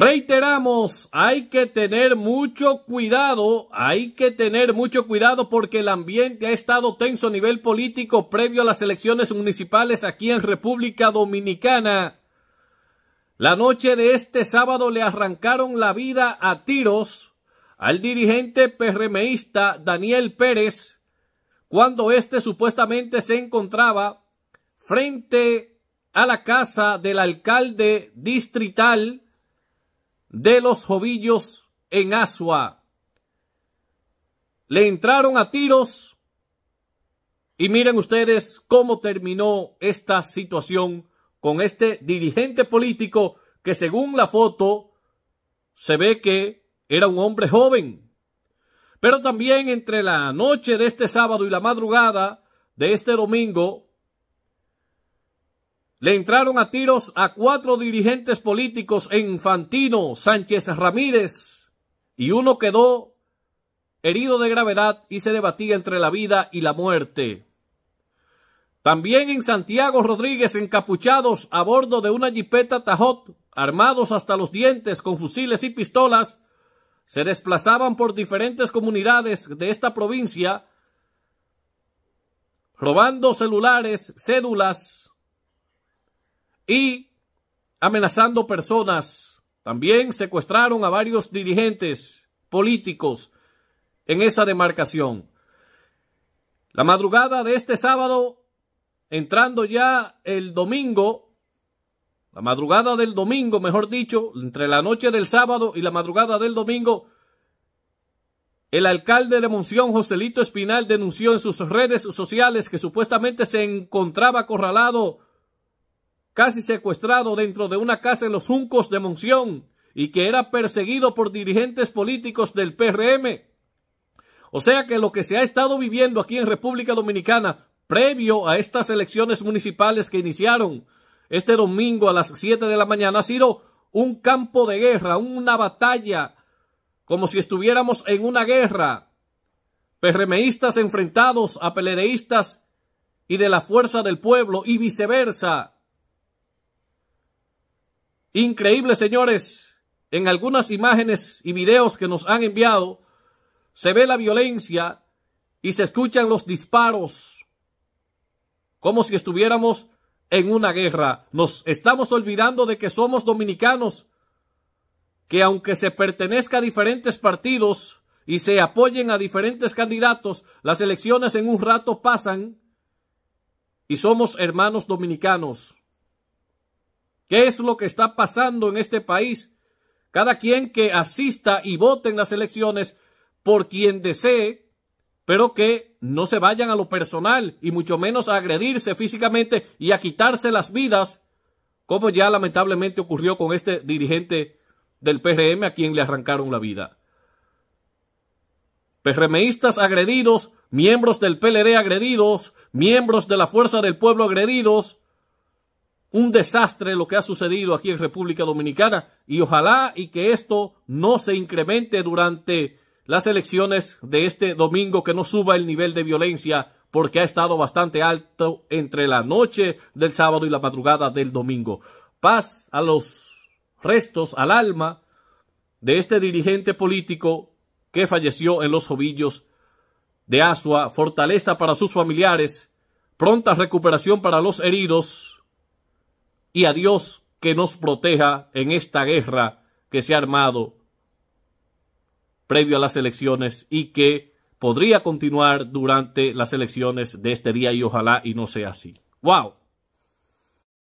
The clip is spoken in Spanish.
Reiteramos, hay que tener mucho cuidado, hay que tener mucho cuidado porque el ambiente ha estado tenso a nivel político previo a las elecciones municipales aquí en República Dominicana. La noche de este sábado le arrancaron la vida a tiros al dirigente PRMista Daniel Pérez cuando éste supuestamente se encontraba frente a la casa del alcalde distrital de los Jovillos en Asua. Le entraron a tiros y miren ustedes cómo terminó esta situación con este dirigente político que según la foto se ve que era un hombre joven. Pero también entre la noche de este sábado y la madrugada de este domingo, le entraron a tiros a cuatro dirigentes políticos en Fantino, Sánchez Ramírez y uno quedó herido de gravedad y se debatía entre la vida y la muerte. También en Santiago Rodríguez encapuchados a bordo de una jipeta Tajot, armados hasta los dientes con fusiles y pistolas, se desplazaban por diferentes comunidades de esta provincia robando celulares, cédulas, y amenazando personas. También secuestraron a varios dirigentes políticos en esa demarcación. La madrugada de este sábado, entrando ya el domingo, la madrugada del domingo, mejor dicho, entre la noche del sábado y la madrugada del domingo, el alcalde de Monción, Joselito Espinal, denunció en sus redes sociales que supuestamente se encontraba acorralado casi secuestrado dentro de una casa en los Juncos de Monción y que era perseguido por dirigentes políticos del PRM. O sea que lo que se ha estado viviendo aquí en República Dominicana previo a estas elecciones municipales que iniciaron este domingo a las 7 de la mañana ha sido un campo de guerra, una batalla, como si estuviéramos en una guerra. PRMistas enfrentados a peledeístas y de la fuerza del pueblo y viceversa. Increíble, señores. En algunas imágenes y videos que nos han enviado, se ve la violencia y se escuchan los disparos, como si estuviéramos en una guerra. Nos estamos olvidando de que somos dominicanos, que aunque se pertenezca a diferentes partidos y se apoyen a diferentes candidatos, las elecciones en un rato pasan y somos hermanos dominicanos. ¿Qué es lo que está pasando en este país? Cada quien que asista y vote en las elecciones por quien desee, pero que no se vayan a lo personal y mucho menos a agredirse físicamente y a quitarse las vidas, como ya lamentablemente ocurrió con este dirigente del PRM a quien le arrancaron la vida. PRMistas agredidos, miembros del PLD agredidos, miembros de la Fuerza del Pueblo agredidos, un desastre lo que ha sucedido aquí en República Dominicana y ojalá y que esto no se incremente durante las elecciones de este domingo, que no suba el nivel de violencia porque ha estado bastante alto entre la noche del sábado y la madrugada del domingo. Paz a los restos, al alma de este dirigente político que falleció en los jovillos de Asua, fortaleza para sus familiares, pronta recuperación para los heridos, y a Dios que nos proteja en esta guerra que se ha armado previo a las elecciones y que podría continuar durante las elecciones de este día y ojalá y no sea así. ¡Wow!